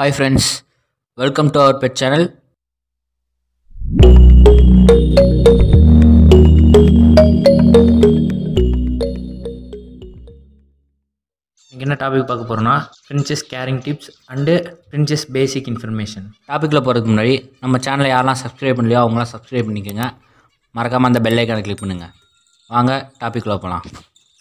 hi friends welcome to our pet channel என்ன topic பார்க்க போகிறோன்னா finches caring tips and finches basic information டாப்பிக்கில் போகிறதுக்கு முன்னாடி நம்ம சேனலை யாரெல்லாம் சப்ஸ்கிரைப் பண்ணலையோ அவங்களாம் சப்ஸ்கிரைப் பண்ணிக்கோங்க மறக்காமல் அந்த பெல் ஐக்கானை கிளிக் பண்ணுங்கள் வாங்க டாப்பிக்கில் போகலாம்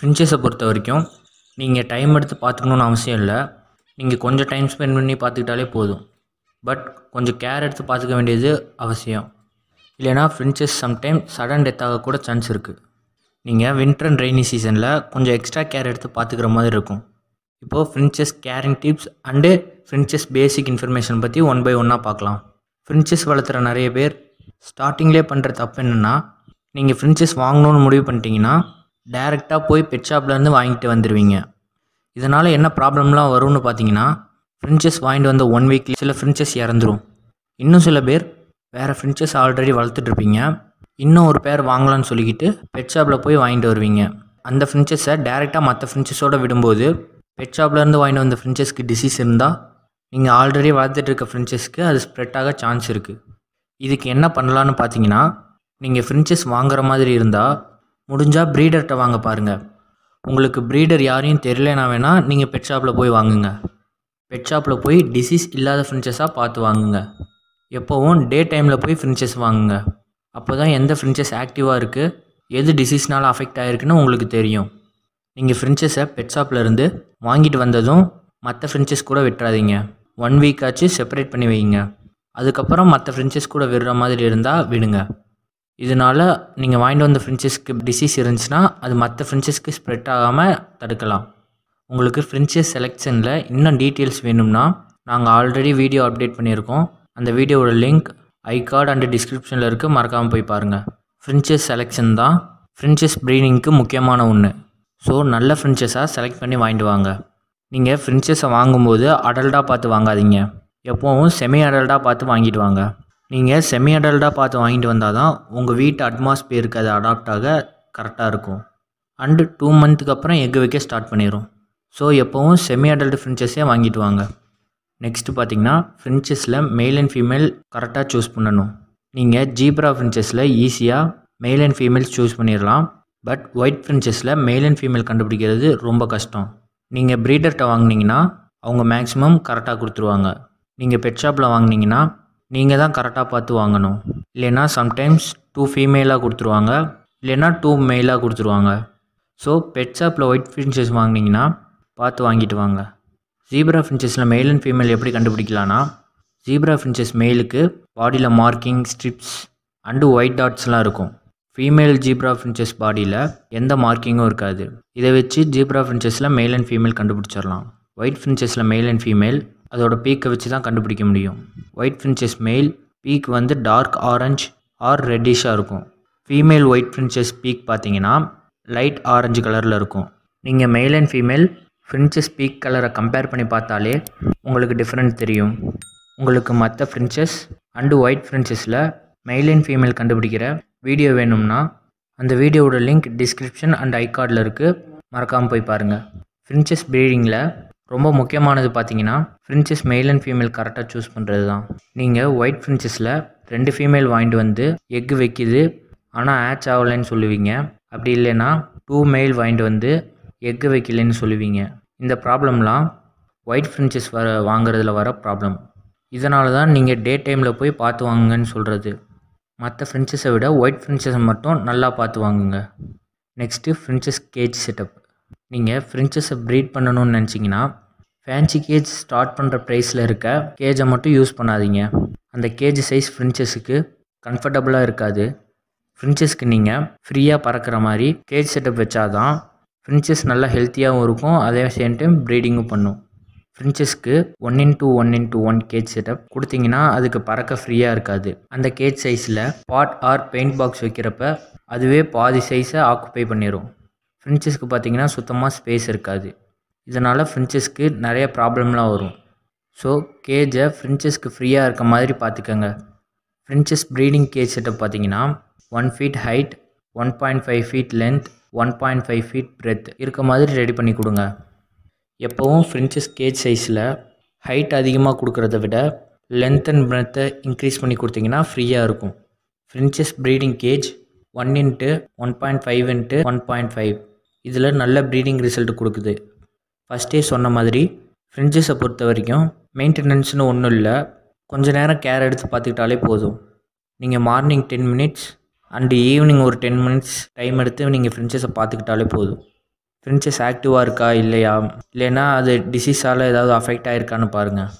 பிரின்சஸை பொறுத்த வரைக்கும் நீங்கள் டைம் எடுத்து பார்த்துக்கணுன்னு அவசியம் இல்லை நீங்கள் கொஞ்சம் டைம் ஸ்பெண்ட் பண்ணி பார்த்துக்கிட்டாலே போதும் பட் கொஞ்சம் கேர் எடுத்து பார்த்துக்க வேண்டியது அவசியம் இல்லைனா ஃப்ரெண்ட்ஸஸ் சம்டைம் சடன் டெத்தாக கூட சான்ஸ் இருக்குது நீங்கள் வின்டர் அண்ட் ரெய்னி சீசனில் கொஞ்சம் எக்ஸ்ட்ரா கேர் எடுத்து பார்த்துக்கிற மாதிரி இருக்கும் இப்போது finches caring tips and finches basic information பற்றி ஒன் பை ஒன்னாக பார்க்கலாம் ஃப்ரெண்ட்ஸஸ் வளர்த்துற நிறைய பேர் ஸ்டார்டிங்லே பண்ணுற தப்பு என்னென்னா நீங்கள் ஃப்ரெண்ட்ஸஸ் வாங்கணும்னு முடிவு பண்ணிட்டீங்கன்னா டேரெக்டாக போய் பெட் ஷாப்லேருந்து வாங்கிட்டு வந்துடுவீங்க இதனால் என்ன ப்ராப்ளம்லாம் வரும்னு பார்த்தீங்கன்னா ஃப்ரின்ச்சஸ் வாங்கிட்டு வந்த ஒன் வீக்லேயே சில ஃப்ரின்ச்சஸ் இறந்துடும் இன்னும் சில பேர் வேறு ஃப்ரின்ச்சஸ் ஆல்ரெடி வளர்த்துட்ருப்பீங்க இன்னும் ஒரு பேர் வாங்கலாம்னு சொல்லிக்கிட்டு பெட் ஷாப்பில் போய் வாங்கிட்டு வருவீங்க அந்த ஃப்ரின்ச்சஸை டேரெக்டாக மற்ற ஃப்ரின்ச்சஸோடு விடும்போது பெட் ஷாப்லேருந்து வாங்கிட்டு வந்த ஃப்ரின்ச்சஸ்க்கு டிசீஸ் இருந்தால் நீங்கள் ஆல்ரெடி வளர்த்துட்டு இருக்க ஃப்ரின்ச்சஸ்க்கு அது ஸ்ப்ரெட் ஆக சான்ஸ் இருக்குது இதுக்கு என்ன பண்ணலான்னு பார்த்தீங்கன்னா நீங்கள் ஃப்ரின்ச்சஸ் வாங்குற மாதிரி இருந்தால் முடிஞ்சால் ப்ரீடர்கிட்ட வாங்க பாருங்கள் உங்களுக்கு ப்ரீடர் யாரையும் தெரியலனா வேணால் நீங்கள் பெட் ஷாப்பில் போய் வாங்குங்க பெட் ஷாப்பில் போய் டிசீஸ் இல்லாத ஃப்ரின்ச்சஸாக பார்த்து வாங்குங்க எப்போவும் டே டைமில் போய் ஃப்ரின்ச்சஸ் வாங்குங்க அப்போ தான் எந்த ஃப்ரின்ச்சஸ் ஆக்டிவாக இருக்குது எது டிசீஸ்னால் அஃபெக்ட் ஆகிருக்குன்னு உங்களுக்கு தெரியும் நீங்கள் ஃப்ரின்ச்சஸை பெட் இருந்து வாங்கிட்டு வந்ததும் மற்ற ஃப்ரின்ச்சஸ் கூட விட்டுறாதீங்க ஒன் வீக் ஆச்சு செப்பரேட் பண்ணி வைங்க அதுக்கப்புறம் மற்ற ஃப்ரின்ச்சஸ் கூட விடுற மாதிரி இருந்தால் விடுங்க இதனால் நீங்கள் வாங்கிட்டு வந்த ஃப்ரின்ச்சஸ்க்கு டிசீஸ் இருந்துச்சுன்னா அது மற்ற ஃப்ரின்ச்சஸ்க்கு ஸ்ப்ரெட் ஆகாமல் தடுக்கலாம் உங்களுக்கு ஃப்ரின்ச்சஸ் செலெக்ஷனில் இன்னும் டீட்டெயில்ஸ் வேணும்னா நாங்கள் ஆல்ரெடி வீடியோ அப்டேட் பண்ணியிருக்கோம் அந்த வீடியோவோட லிங்க் ஐ கார்டு அண்ட் டிஸ்கிரிப்ஷனில் இருக்குது மறக்காமல் போய் பாருங்கள் ஃப்ரின்ச்சஸ் செலெக்ஷன் தான் ஃப்ரின்ச்சஸ் ப்ரீனிங்க்கு முக்கியமான ஒன்று ஸோ நல்ல ஃப்ரின்ச்சஸாக செலக்ட் பண்ணி வாங்கிட்டு வாங்க நீங்கள் ஃப்ரின்ச்சஸை வாங்கும்போது அடல்ட்டாக பார்த்து வாங்காதீங்க எப்போவும் செமி அடல்ட்டாக பார்த்து வாங்கிட்டு வாங்க நீங்கள் செமி அடல்ட்டாக பார்த்து வாங்கிட்டு வந்தால் தான் உங்கள் வீட்டு அட்மாஸ்பியருக்கு அது அடாப்ட் ஆக கரெக்டாக இருக்கும் அண்டு டூ மந்த்துக்கு அப்புறம் எக் வைக்க ஸ்டார்ட் பண்ணிடும் ஸோ எப்போவும் செமி அடல்ட் ஃப்ரின்ச்சஸே வாங்கிட்டு வாங்க நெக்ஸ்ட்டு பார்த்தீங்கன்னா ஃப்ரின்ச்சஸில் மேல் அண்ட் ஃபீமேல் கரெக்டாக சூஸ் பண்ணணும் நீங்கள் ஜீப்ரா ஃப்ரின்ச்சஸில் ஈஸியாக மேல் அண்ட் ஃபீமேல் சூஸ் பண்ணிடலாம் பட் ஒயிட் ஃப்ரின்ச்சஸில் மேல் அண்ட் ஃபீமேல் கண்டுபிடிக்கிறது ரொம்ப கஷ்டம் நீங்கள் ப்ரீடர்கிட்ட வாங்கினீங்கன்னா அவங்க மேக்ஸிமம் கரெக்டாக கொடுத்துருவாங்க நீங்கள் பெட் ஷாப்பில் வாங்கினீங்கன்னா நீங்கள் தான் கரெக்டாக பார்த்து வாங்கணும் இல்லைன்னா சம்டைம்ஸ் டூ ஃபீமேலாக கொடுத்துருவாங்க இல்லைன்னா டூ மெயிலாக கொடுத்துருவாங்க ஸோ பெட் ஷாப்பில் ஒயிட் ஃபின்ச்சஸ் வாங்கினீங்கன்னா பார்த்து வாங்கிட்டு வாங்க ஜீப்ரா ஃபின்ச்சஸில் மெயில் அண்ட் ஃபீமேல் எப்படி கண்டுபிடிக்கலான்னா ஜீப்ரா ஃபின்ச்சஸ் மெயிலுக்கு பாடியில் மார்க்கிங் ஸ்ட்ரிப்ஸ் அண்டு ஒயிட் டாட்ஸ்லாம் இருக்கும் ஃபீமேல் ஜீப்ரா ஃபின்ச்சஸ் பாடியில் எந்த மார்க்கிங்கும் இருக்காது இதை வச்சு ஜீப்ரா ஃபின்ச்சஸில் மெயில் அண்ட் ஃபீமேல் கண்டுபிடிச்சிடலாம் ஒயிட் ஃபின்ச்சஸில் மெயில் அண்ட் ஃபீமேல் அதோட பீக்கை வச்சு தான் கண்டுபிடிக்க முடியும் ஒயிட் ஃப்ரின்சஸ் மெயில் பீக் வந்து டார்க் ஆரஞ்ச் ஆர் ரெட்டிஷாக இருக்கும் ஃபீமேல் ஒயிட் ஃப்ரின்சஸ் பீக் பார்த்தீங்கன்னா லைட் ஆரஞ்சு கலரில் இருக்கும் நீங்கள் male and female finches beak கலரை கம்பேர் பண்ணி பார்த்தாலே உங்களுக்கு டிஃப்ரெண்ட் தெரியும் உங்களுக்கு மற்ற ஃப்ரின்ச்சஸ் அண்டு ஒயிட் ஃப்ரின்ச்சஸில் மெயில் அண்ட் ஃபீமேல் கண்டுபிடிக்கிற வீடியோ வேணும்னா அந்த வீடியோவோட லிங்க் டிஸ்கிரிப்ஷன் அண்ட் ஐகார்டில் இருக்குது மறக்காமல் போய் பாருங்கள் ஃப்ரின்ச்சஸ் ப்ரீடிங்கில் ரொம்ப முக்கியமானது பார்த்தீங்கன்னா ஃப்ரின்ச்சஸ் மெயில் அண்ட் ஃபீமேல் கரெக்டாக சூஸ் பண்ணுறது தான் நீங்கள் ஒயிட் ஃப்ரின்ச்சஸில் ரெண்டு ஃபீமேல் வாங்கிட்டு வந்து எக்கு வைக்கிது ஆனால் ஆச் ஆகலைன்னு சொல்லுவீங்க அப்படி இல்லைன்னா டூ மெயில் வாங்கிட்டு வந்து எக்கு வைக்கலைன்னு சொல்லுவீங்க இந்த ப்ராப்ளம்லாம் ஒயிட் ஃப்ரின்ச்சஸ் வர வாங்குறதுல வர ப்ராப்ளம் இதனால தான் நீங்கள் டே டைமில் போய் பார்த்து வாங்குங்கன்னு சொல்கிறது மற்ற ஃப்ரென்ச்சஸை விட ஒயிட் ஃப்ரென்ச்சஸை மட்டும் நல்லா பார்த்து வாங்குங்க நெக்ஸ்ட்டு ஃப்ரென்ச்சஸ் கேஜ் செட்டப் நீங்கள் ஃப்ரின்ச்சஸை ப்ரீட் பண்ணணும்னு நினச்சிங்கன்னா ஃபேன்சி கேஜ் ஸ்டார்ட் பண்ணுற ப்ரைஸில் இருக்க கேஜை மட்டும் யூஸ் பண்ணாதீங்க அந்த கேஜ் சைஸ் ஃப்ரின்ச்சஸுக்கு கம்ஃபர்டபுளாக இருக்காது ஃப்ரின்ச்சஸ்க்கு நீங்கள் ஃப்ரீயாக பறக்கிற மாதிரி கேஜ் செட்டப் தான் ஃப்ரின்ச்சஸ் நல்லா ஹெல்த்தியாகவும் இருக்கும் அதே சேம் டைம் ப்ரீடிங்கும் பண்ணும் ஃப்ரின்ச்சஸ்க்கு one into one into one cage setup கொடுத்தீங்கன்னா அதுக்கு பறக்க ஃப்ரீயாக இருக்காது அந்த கேஜ் சைஸில் பாட் ஆர் பெயிண்ட் பாக்ஸ் வைக்கிறப்ப அதுவே பாதி சைஸை ஆக்குப்பை பண்ணிடும் ஃப்ரின்ச்சஸ்க்கு பார்த்தீங்கன்னா சுத்தமாக ஸ்பேஸ் இருக்காது இதனால் ஃப்ரின்ச்சஸ்க்கு நிறைய ப்ராப்ளம்லாம் வரும் ஸோ கேஜை ஃப்ரின்ச்சஸ்க்கு ஃப்ரீயாக இருக்க மாதிரி பார்த்துக்கோங்க ஃப்ரின்ச்சஸ் ப்ரீடிங் கேஜ் செட்டப் பார்த்தீங்கன்னா one feet height one point five feet length one point five feet breadth இருக்க மாதிரி ரெடி பண்ணி கொடுங்க எப்போவும் ஃப்ரின்ச்சஸ் கேஜ் சைஸில் ஹைட் அதிகமாக கொடுக்குறத விட லென்த் அண்ட் பிரெத்தை இன்க்ரீஸ் பண்ணி கொடுத்திங்கன்னா ஃப்ரீயாக இருக்கும் finches breeding cage one into one point five into one point five இதில் நல்ல ப்ரீடிங் ரிசல்ட் கொடுக்குது ஃபஸ்ட்டே சொன்ன மாதிரி ஃப்ரிஞ்சஸை பொறுத்த வரைக்கும் மெயின்டெனன்ஸ்னு ஒன்றும் இல்லை கொஞ்சம் நேரம் கேர் எடுத்து பார்த்துக்கிட்டாலே போதும் நீங்கள் morning ten minutes and evening ஒரு டென் மினிட்ஸ் டைம் எடுத்து நீங்கள் ஃப்ரிஞ்சஸை பார்த்துக்கிட்டாலே போதும் ஃப்ரிஞ்சஸ் ஆக்டிவாக இருக்கா இல்லையா இல்லைன்னா அது டிசீஸால் ஏதாவது அஃபெக்ட் ஆகிருக்கான்னு பாருங்கள்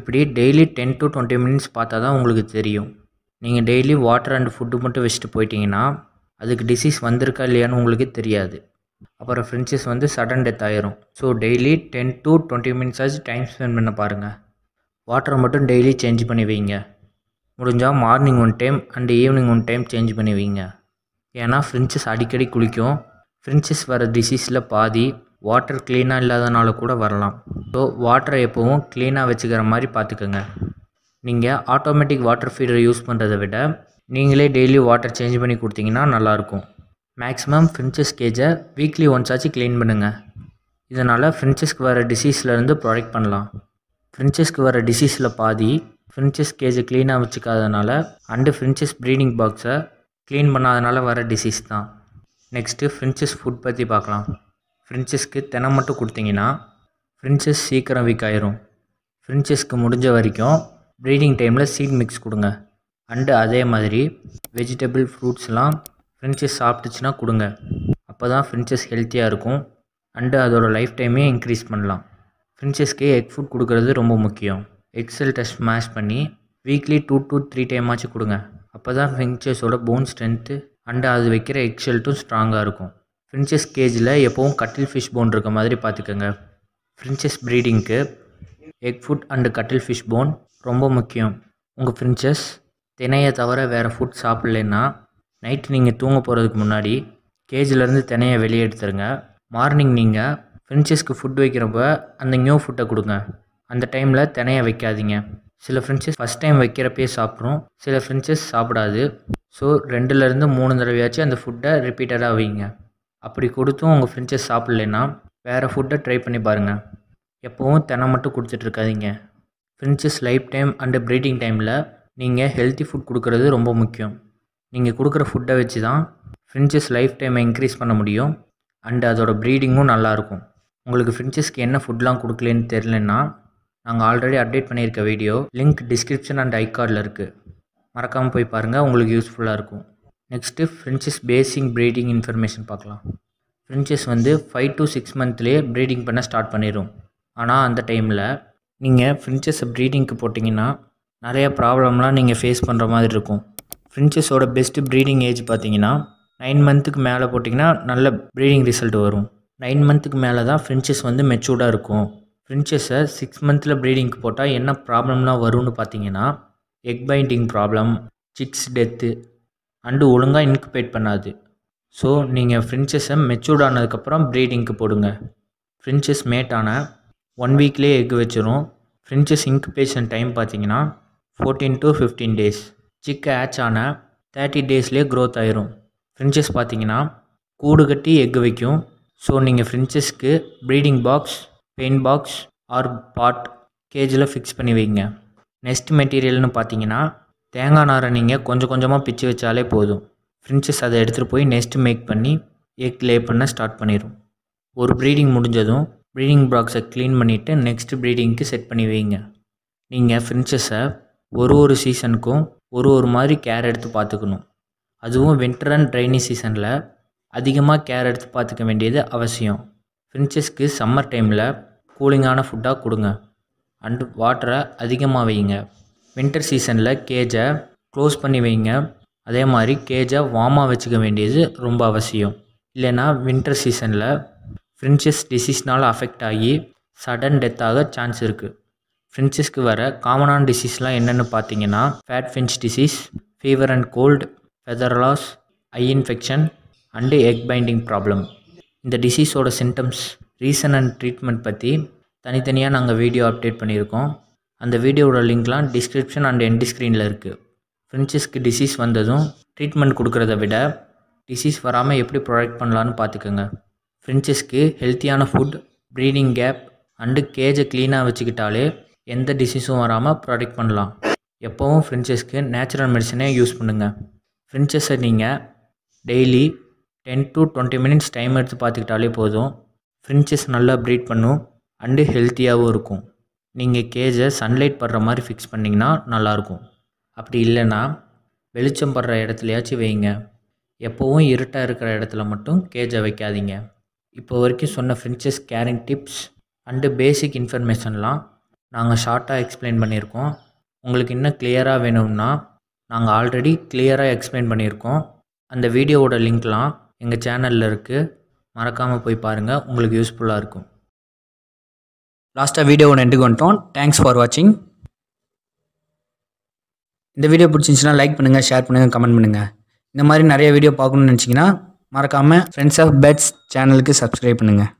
இப்படி daily ten to twenty minutes பார்த்தா தான் உங்களுக்கு தெரியும் நீங்கள் டெய்லி வாட்டர் அண்ட் ஃபுட்டு மட்டும் வச்சுட்டு போயிட்டீங்கன்னா அதுக்கு டிசீஸ் வந்திருக்கா இல்லையான்னு உங்களுக்கு தெரியாது அப்புறம் ஃப்ரெண்ட்ஸஸ் வந்து சடன் டெத் ஆயிரும் so daily ten to twenty minutes ஆச்சு டைம் ஸ்பெண்ட் பண்ண பாருங்கள் வாட்டரை மட்டும் டெய்லி சேஞ்ச் பண்ணி வைங்க முடிஞ்சால் morning one time and evening one time change பண்ணி வைங்க ஏன்னா ஃப்ரெண்ட்ஸஸ் அடிக்கடி குளிக்கும் ஃப்ரெண்ட்ஸஸ் வர டிசீஸில் பாதி வாட்டர் க்ளீனாக இல்லாதனால கூட வரலாம் ஸோ வாட்டரை எப்போவும் க்ளீனாக வச்சுக்கிற மாதிரி பார்த்துக்கோங்க நீங்கள் ஆட்டோமேட்டிக் வாட்டர் ஃபீடரை யூஸ் பண்ணுறதை விட நீங்களே டெய்லி வாட்டர் சேஞ்ச் பண்ணி கொடுத்தீங்கன்னா நல்லாயிருக்கும் மேக்ஸிமம் ஃப்ரின்ச்சஸ் கேஜை வீக்லி ஒன்ஸ் ஆச்சு க்ளீன் பண்ணுங்கள் இதனால் ஃப்ரின்ச்சஸ்க்கு வர டிசீஸ்லேருந்து ப்ரொடெக்ட் பண்ணலாம் ஃப்ரின்ச்சஸ்க்கு வர டிசீஸில் பாதி ஃப்ரின்ச்சஸ் கேஜை க்ளீனாக வச்சுக்காதனால அண்டு ஃப்ரின்ச்சஸ் ப்ரீடிங் பாக்ஸை க்ளீன் பண்ணாதனால வர டிசீஸ் தான் நெக்ஸ்ட்டு ஃப்ரின்ச்சஸ் ஃபுட் பற்றி பார்க்கலாம் ஃப்ரின்ச்சஸ்க்கு தினம் மட்டும் கொடுத்தீங்கன்னா ஃப்ரின்ச்சஸ் சீக்கிரம் வீக் ஆயிரும் ஃப்ரின்ச்சஸ்க்கு முடிஞ்ச வரைக்கும் ப்ரீடிங் டைமில் சீட் மிக்ஸ் கொடுங்க அண்டு அதே மாதிரி வெஜிடபிள் ஃப்ரூட்ஸ்லாம் ஃப்ரெஞ்சஸ் சாப்பிட்டுச்சுன்னா கொடுங்க அப்போ தான் ஃப்ரெஞ்சஸ் ஹெல்த்தியாக இருக்கும் அண்டு அதோடய லைஃப் டைமே இன்க்ரீஸ் பண்ணலாம் ஃப்ரெஞ்சஸ்க்கு எக் ஃபுட் கொடுக்கறது ரொம்ப முக்கியம் எக்ஸல் டெஸ்ட் மேஷ் பண்ணி வீக்லி டூ டூ த்ரீ டைமாச்சும் கொடுங்க அப்போ தான் ஃப்ரெஞ்சஸோட போன் ஸ்ட்ரென்த்து அண்டு அது வைக்கிற எக்ஷெல்ட்டும் ஸ்ட்ராங்காக இருக்கும் ஃப்ரின்ச்சஸ் கேஜில் எப்போவும் கட்டில் ஃபிஷ் போன் இருக்க மாதிரி பார்த்துக்கோங்க ஃப்ரின்ச்சஸ் ப்ரீடிங்க்கு egg food and cuttlefish bone ரொம்ப முக்கியம் உங்கள் ஃப்ரின்ச்சஸ் தினையை தவிர வேறு ஃபுட் சாப்பிட்லன்னா நைட்டு நீங்கள் தூங்க போகிறதுக்கு முன்னாடி கேஜிலேருந்து தினையை வெளியே எடுத்துருங்க மார்னிங் நீங்கள் ஃப்ரென்ச்சஸ்க்கு ஃபுட் வைக்கிறப்ப அந்த நியூ ஃபுட்டை கொடுங்க அந்த டைமில் தினையை வைக்காதீங்க சில ஃப்ரெண்ட்ஸஸ் ஃபஸ்ட் டைம் வைக்கிறப்பே சாப்பிட்றோம் சில ஃப்ரெண்ட்ஸஸ் சாப்பிடாது ஸோ ரெண்டுலேருந்து மூணு தடவையாச்சும் அந்த ஃபுட்டை ரிப்பீட்டடாக வைங்க அப்படி கொடுத்தும் உங்கள் ஃப்ரெண்ட்ஸஸ் சாப்பிட்லன்னா வேறு ஃபுட்டை ட்ரை பண்ணி பாருங்கள் எப்போவும் தினை மட்டும் கொடுத்துட்ருக்காதீங்க finches life time and breeding டைமில் நீங்கள் ஹெல்த்தி ஃபுட் கொடுக்குறது ரொம்ப முக்கியம் நீங்கள் கொடுக்குற ஃபுட்டை வச்சு தான் ஃப்ரின்ச்சஸ் லைஃப் டைமை இன்க்ரீஸ் பண்ண முடியும் அண்டு அதோடய ப்ரீடிங்கும் நல்லாயிருக்கும் உங்களுக்கு ஃப்ரின்ச்சஸ்க்கு என்ன ஃபுட்லாம் கொடுக்கலன்னு தெரிலன்னா நாங்கள் ஆல்ரெடி அப்டேட் பண்ணியிருக்க video link description and I கார்டில் இருக்குது மறக்காமல் போய் பாருங்கள் உங்களுக்கு யூஸ்ஃபுல்லாக இருக்கும் next finches basic breeding information பார்க்கலாம் ஃப்ரின்ச்சஸ் வந்து ஃபைவ் டு சிக்ஸ் மந்த்லேயே ப்ரீடிங் பண்ண ஸ்டார்ட் பண்ணிடும் ஆனால் அந்த டைமில் நீங்கள் ஃப்ரின்ச்சஸை ப்ரீடிங்க்கு போட்டிங்கன்னா நிறையா ப்ராப்ளம்லாம் நீங்கள் ஃபேஸ் பண்ணுற மாதிரி இருக்கும் ஃபின்ச்சஸோட பெஸ்ட்டு ப்ரீடிங் ஏஜ் பார்த்தீங்கன்னா நைன் மந்த்துக்கு மேலே போட்டிங்கன்னா நல்ல ப்ரீடிங் ரிசல்ட் வரும் நைன் மந்த்துக்கு மேலே தான் ஃப்ரின்ச்சஸ் வந்து மெச்சூர்டாக இருக்கும் ஃப்ரின்ச்சஸை சிக்ஸ் மந்த்தில் ப்ரீடிங்க்கு போட்டால் என்ன ப்ராப்ளம்லாம் வரும்னு பார்த்தீங்கன்னா egg binding problem chicks death and ஒழுங்காக இன்குபேட் பண்ணாது ஸோ நீங்கள் ஃப்ரின்ச்சஸை மெச்சூர்ட் ஆனதுக்கப்புறம் ப்ரீடிங்க்கு போடுங்க ஃப்ரின்ச்சஸ் மேட் ஆன ஒன் வீக்லேயே எக் வச்சிரும் ஃப்ரின்ச்சஸ் இன்குபேஷன் டைம் பார்த்தீங்கன்னா ஃபோர்டீன் டு ஃபிஃப்டீன் டேஸ் சிக்கை ஆச் ஆன தேர்ட்டி டேஸ்லேயே க்ரோத் ஆயிரும் ஃப்ரின்ச்சஸ் பார்த்தீங்கன்னா கூடு கட்டி எக்கு வைக்கும் ஸோ நீங்கள் ஃப்ரின்ச்சஸ்க்கு breeding box pine box or pot கேஜில் ஃபிக்ஸ் பண்ணி வைங்க நெக்ஸ்ட் மெட்டீரியல்னு பார்த்தீங்கன்னா தேங்காய் நாரை நீங்கள் கொஞ்சம் கொஞ்சமாக பிச்சு வச்சாலே போதும் ஃப்ரின்ச்சஸ் அதை எடுத்துகிட்டு போய் நெஸ்ட் மேக் பண்ணி எக் லே பண்ண ஸ்டார்ட் பண்ணிடும் ஒரு ப்ரீடிங் முடிஞ்சதும் ப்ரீடிங் பாக்ஸை க்ளீன் பண்ணிவிட்டு நெக்ஸ்ட் ப்ரீடிங்க்கு செட் பண்ணி வைங்க நீங்கள் ஃப்ரின்ச்சஸை ஒரு ஒரு சீசனுக்கும் ஒரு ஒரு மாதிரி கேர் எடுத்து பார்த்துக்கணும் அதுவும் வின்டர் அண்ட் ரெய்னி சீசனில் அதிகமாக கேர் எடுத்து பார்த்துக்க வேண்டியது அவசியம் ஃப்ரின்ச்சஸ்க்கு சம்மர் டைமில் கூலிங்கான ஃபுட்டாக கொடுங்க அண்டு வாட்டரை அதிகமாக வைங்க வின்டர் சீசனில் கேஜை க்ளோஸ் பண்ணி வைங்க அதே மாதிரி கேஜை வார்மாக வச்சுக்க வேண்டியது ரொம்ப அவசியம் இல்லைன்னா வின்டர் சீசனில் ஃப்ரின்ச்சஸ் டிசீஸ்னால் அஃபெக்ட் ஆகி சடன் டெத்தாக சான்ஸ் இருக்குது ஃப்ரென்ச்சஸ்க்கு வர காமனான டிசீஸ்லாம் என்னென்னு பார்த்தீங்கன்னா fat finch disease fever and cold feather loss eye infection and egg binding problem இந்த டிசீஸோட சிம்டம்ஸ் ரீசன் அண்ட் ட்ரீட்மெண்ட் பற்றி தனித்தனியாக நாங்கள் வீடியோ அப்டேட் பண்ணியிருக்கோம் அந்த வீடியோவோட லிங்க்லாம் டிஸ்கிரிப்ஷன் அண்ட் எண்ட் ஸ்க்ரீனில் இருக்குது ஃப்ரென்ச்சஸ்க்கு டிசீஸ் வந்ததும் ட்ரீட்மெண்ட் கொடுக்குறத விட டிசீஸ் வராமல் எப்படி ப்ரொடெக்ட் பண்ணலான்னு பார்த்துக்கோங்க ஃப்ரென்ச்சஸ்க்கு ஹெல்த்தியான ஃபுட் ப்ரீடிங் கேப் அண்டு கேஜை க்ளீனாக வச்சுக்கிட்டாலே எந்த டிசீஸும் வராமல் ப்ரொடெக்ட் பண்ணலாம் எப்போவும் ஃப்ரின்ச்சஸ்க்கு நேச்சுரல் மெடிசனே யூஸ் பண்ணுங்கள் ஃப்ரின்ச்சஸை நீங்கள் daily ten to twenty minutes time எடுத்து பார்த்துக்கிட்டாலே போதும் ஃப்ரின்ச்சஸ் நல்லா ப்ரீட் பண்ணும் அண்டு ஹெல்த்தியாகவும் இருக்கும் நீங்கள் கேஜை சன்லைட் படுற மாதிரி ஃபிக்ஸ் பண்ணிங்கன்னா நல்லாயிருக்கும் அப்படி இல்லைன்னா வெளிச்சம் படுற இடத்துலையாச்சும் வைங்க எப்போவும் இருட்டாக இருக்கிற இடத்துல மட்டும் கேஜை வைக்காதீங்க இப்போ வரைக்கும் சொன்ன finches caring tips and basic இன்ஃபர்மேஷன்லாம் நாங்கள் ஷார்ட்டாக எக்ஸ்பிளைன் பண்ணியிருக்கோம் உங்களுக்கு இன்னும் கிளியராக வேணும்னா நாங்கள் ஆல்ரெடி கிளியராக எக்ஸ்பிளைன் பண்ணியிருக்கோம் அந்த வீடியோவோட லிங்க்லாம் எங்கள் சேனலில் இருக்குது மறக்காமல் போய் பாருங்கள் உங்களுக்கு யூஸ்ஃபுல்லாக இருக்கும் லாஸ்ட்டாக வீடியோவை நெட்டுக்கு வந்துட்டோம் தேங்க்ஸ் ஃபார் வாட்சிங் இந்த வீடியோ பிடிச்சிருந்துச்சின்னா லைக் பண்ணுங்கள் ஷேர் பண்ணுங்கள் கமெண்ட் பண்ணுங்கள் இந்த மாதிரி நிறைய வீடியோ பார்க்கணுன்னு நினச்சிங்கன்னா மறக்காமல் ஃப்ரெண்ட்ஸ் ஆஃப் பெட்ஸ் சேனலுக்கு சப்ஸ்கிரைப் பண்ணுங்கள்